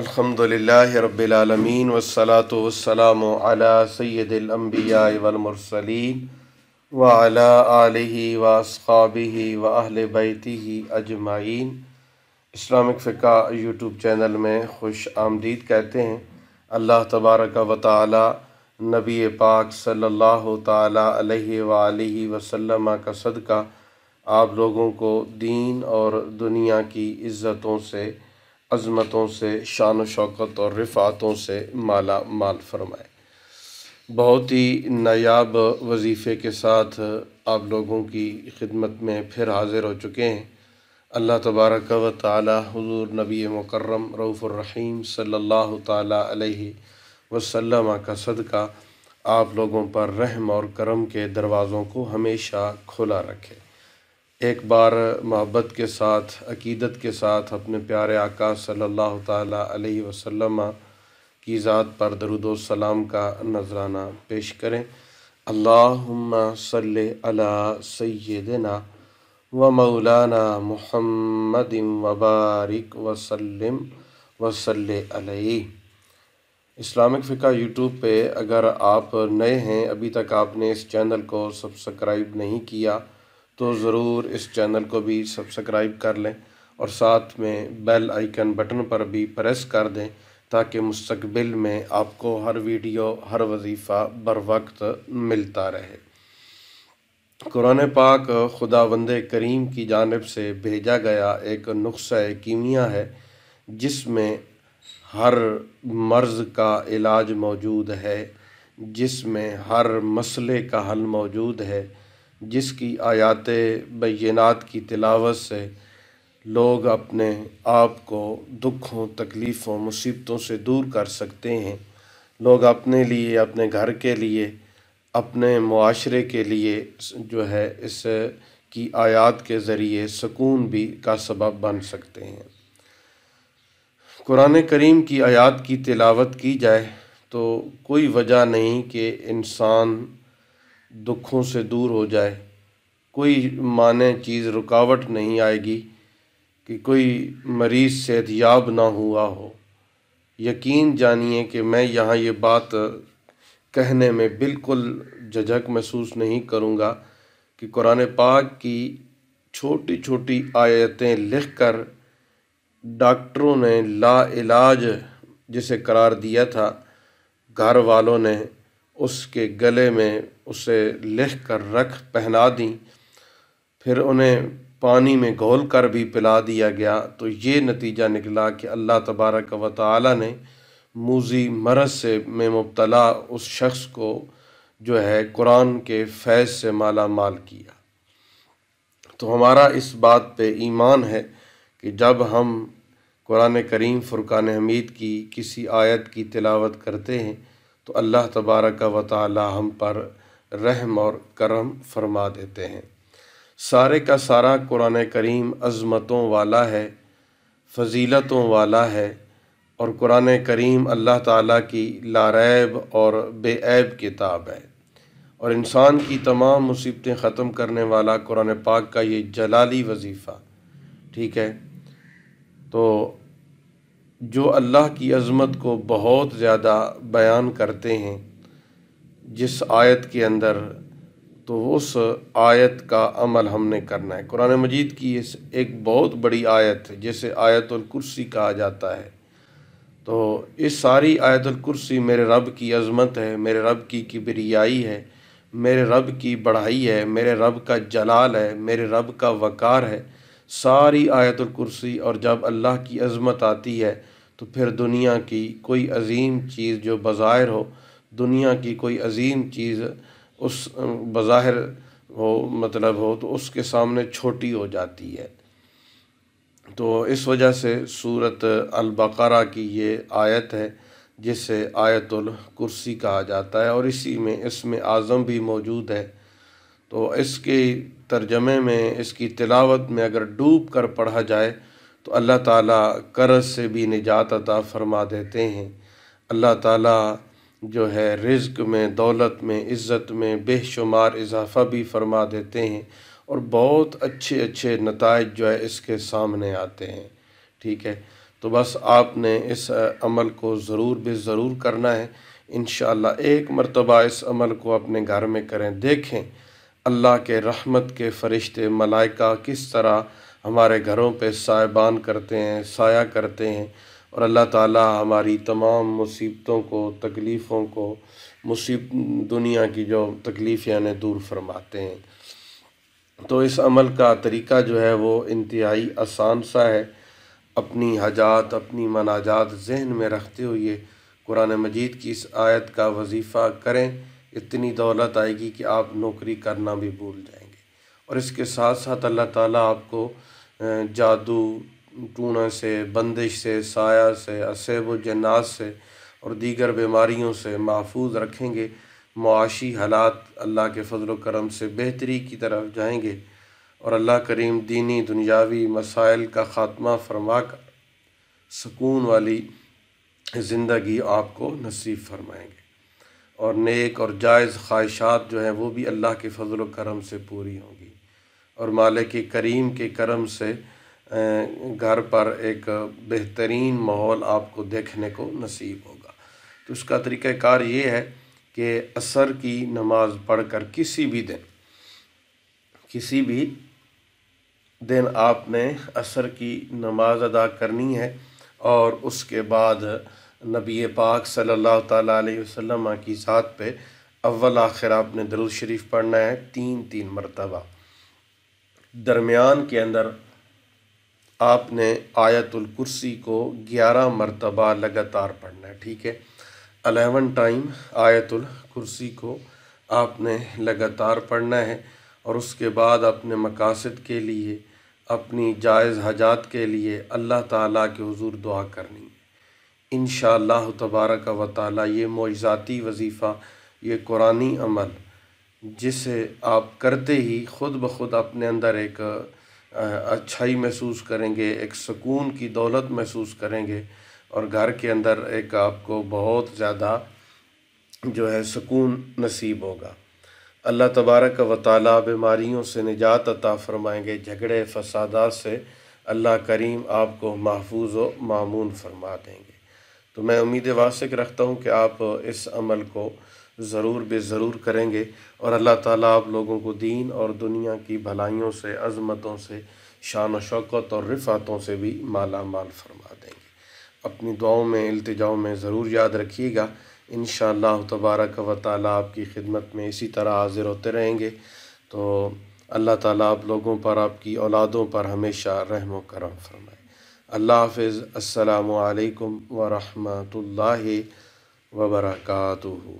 अल्हम्दुलिल्लाहि रब्बिल आलमीन वस्सलातु वस्सलामु अला सय्यदिल अंबिया अजमाइन इस्लामिक फ़िका यूट्यूब चैनल में खुश आमदीद कहते हैं अल्लाह तबारक व ताली नबी पाक सल्ला ताला का सदका आप लोगों को दीन और दुनिया की इज़्ज़तों से अज़मतों से शान शौकत और रिफातों से माला माल फरमाए बहुत ही नायाब वजीफ़े के साथ आप लोगों की खिदमत में फिर हाज़िर हो चुके हैं अल्लाह तबारक व ताली हजूर नबी मुकर्रम सल्लल्लाहु सल्ला अलैहि वसल्लम का सदका आप लोगों पर रहम और करम के दरवाज़ों को हमेशा खुला रखे एक बार मोहब्बत के साथ अकीदत के साथ अपने प्यारे आका सल्लल्लाहु अलैहि वसल्लम की ज़ात पर दरुद सलाम का नजराना पेश करें अल्लाहुम्मा सल्ले अला सय्यदना व मौलाना मुहम्मद वबारिक वसल्लम वसल्ले अलैहि इस्लामिक फ़िका यूट्यूब पे अगर आप नए हैं अभी तक आपने इस चैनल को सब्सक्राइब नहीं किया तो ज़रूर इस चैनल को भी सब्सक्राइब कर लें और साथ में बेल आइकन बटन पर भी प्रेस कर दें ताकि मुस्तबिल में आपको हर वीडियो हर वजीफ़ा बर वक्त मिलता रहे कुरान पाक खुदा वंद करीम की जानब से भेजा गया एक नुस्ख़ कीमिया है जिसमें हर मर्ज़ का इलाज मौजूद है जिसमें हर मसले का हल मौजूद है जिसकी आयात बैनात की तिलावत से लोग अपने आप को दुखों तकलीफ़ों मुसीबतों से दूर कर सकते हैं लोग अपने लिए अपने घर के लिए अपने माशरे के लिए जो है इस की आयात के ज़रिए सुकून भी का सबब बन सकते हैं कुरान करीम की आयात की तिलावत की जाए तो कोई वजह नहीं कि इंसान दुखों से दूर हो जाए कोई माने चीज़ रुकावट नहीं आएगी कि कोई मरीज़ सेहतियाब ना हुआ हो यकीन जानिए कि मैं यहाँ ये बात कहने में बिल्कुल झजक महसूस नहीं करूँगा कि कुरान पाक की छोटी छोटी आयतें लिख कर डॉक्टरों ने ला इलाज जिसे करार दिया था घर वालों ने उसके गले में उसे लिख कर रख पहना दी फिर उन्हें पानी में घोल कर भी पिला दिया गया तो ये नतीजा निकला कि अल्लाह तबारक व ताली ने मूजी मरज से में मुबतला उस शख्स को जो है कुरान के फैज़ से माला माल किया तो हमारा इस बात पे ईमान है कि जब हम कुरान करीम फ़ुरक़ान हमीद की किसी आयत की तिलावत करते हैं तो अल्लाह तबारक व ताली हम पर रहम और करम फरमा देते हैं सारे का सारा कुरान करीम अज़मतों वाला है फजीलतों वाला है और कुरान करीम अल्लाह ताला की लारैब और बेऐब किताब है और इंसान की तमाम मुसीबतें ख़त्म करने वाला कुरान पाक का ये जलाली वजीफ़ा ठीक है तो जो अल्लाह की अज़मत को बहुत ज़्यादा बयान करते हैं जिस आयत के अंदर तो उस आयत का अमल हमने करना है कुरान मजीद की इस एक बहुत बड़ी आयत है जिसे आयतुल कुर्सी कहा जाता है तो इस सारी आयतुल कुर्सी मेरे रब की अज़मत है मेरे रब की किबरियाई है मेरे रब की बढ़ाई है मेरे रब का जलाल है मेरे रब का वक़ार है सारी आयतुल कुर्सी और जब अल्लाह की अज़मत आती है तो फिर दुनिया की कोई अजीम चीज़ जो बज़ाहिर हो दुनिया की कोई अजीम चीज़ उस बज़ाहिर हो मतलब हो तो उसके सामने छोटी हो जाती है तो इस वजह से सूरत अलबकारा की ये आयत है जिसे आयतुल कुर्सी कहा जाता है और इसी में इसमें आज़म भी मौजूद है तो इसके तर्जमे में इसकी तिलावत में अगर डूब कर पढ़ा जाए तो अल्लाह ताला करज़ से भी निजात अता फरमा देते हैं अल्लाह ताला जो है रिज्क में दौलत में इज़्ज़त में बेशुमार इजाफ़ा भी फरमा देते हैं और बहुत अच्छे अच्छे नतज जो है इसके सामने आते हैं ठीक है तो बस आपने इस अमल को ज़रूर बे ज़रूर करना है इन एक मरतबा इस अमल को अपने घर में करें देखें अल्लाह के रहमत के फ़रिश्ते मलाइका किस तरह हमारे घरों पे साबान करते हैं साया करते हैं और अल्लाह ताला हमारी तमाम मुसीबतों को तकलीफ़ों को मुसीब दुनिया की जो तकलीफ़ ने दूर फरमाते हैं तो इस अमल का तरीका जो है वो इंतहाई आसान सा है अपनी हजात अपनी मनाजात जहन में रखते हुए कुरान मजीद की इस आयत का वजीफ़ा करें इतनी दौलत आएगी कि आप नौकरी करना भी भूल जाएंगे और इसके साथ साथ अल्लाह ताला आपको जादू टूणा से बंदिश से साया से असैब जन्नात से और दीगर बीमारियों से महफूज रखेंगे मुआशी हालात अल्लाह के फजल करम से बेहतरी की तरफ जाएंगे और अल्लाह करीम दीनी दुनियावी मसाइल का ख़ात्मा फरमा कर सुकून वाली ज़िंदगी आपको नसीब फरमाएंगे और नेक और जायज़ ख्वाहिशात जो हैं वो भी अल्लाह के फजल करम से पूरी होंगी और मालिक करीम के करम से घर पर एक बेहतरीन माहौल आपको देखने को नसीब होगा तो उसका तरीक़ाकार ये है कि असर की नमाज़ पढ़ कर किसी भी दिन किसी भी दिन आपने असर की नमाज़ अदा करनी है और उसके बाद नबी पाक सल्लल्लाहु अलैहि की ज़ात पे अव्वल आखिर आपने दरुद शरीफ पढ़ना है तीन तीन मरतबा दरमियान के अंदर आपने आयतुल कुर्सी को ग्यारह मरतबा लगातार पढ़ना है ठीक है अलेवन टाइम आयतुल कुर्सी को आपने लगातार पढ़ना है और उसके बाद अपने मकासद के लिए अपनी जायज़ हजात के लिए अल्लाह ताला के हुजूर दुआ करनी इन तबारक व ताली ये मोजाती वजीफ़ा ये कुरानी अमल जिसे आप करते ही ख़ुद ब खुद अपने अंदर एक अच्छाई महसूस करेंगे एक सुकून की दौलत महसूस करेंगे और घर के अंदर एक आपको बहुत ज़्यादा जो है सुकून नसीब होगा अल्लाह तबारक व ताली बीमारियों से निजात अता फ़रमाएँगे झगड़े फसादा से अल्लाह करीम आपको महफूज व मामून फरमा देंगे तो मैं उम्मीद वासिक रखता हूँ कि आप इस अमल को ज़रूर बेज़रूर करेंगे और अल्लाह ताला आप लोगों को दीन और दुनिया की भलाइयों से अज़मतों से शान शौकत और रिफ़ातों से भी माला माल फरमा देंगे अपनी दुआओं में अल्तजाओं में ज़रूर याद रखिएगा इन तबारक व ताली आपकी खिदमत में इसी तरह हाजिर होते रहेंगे तो अल्लाह ताला आप लोगों पर आपकी औलादों पर हमेशा रहम करम फरमाए अल्लाह हाफ़ असलकम वरहमल वबरकू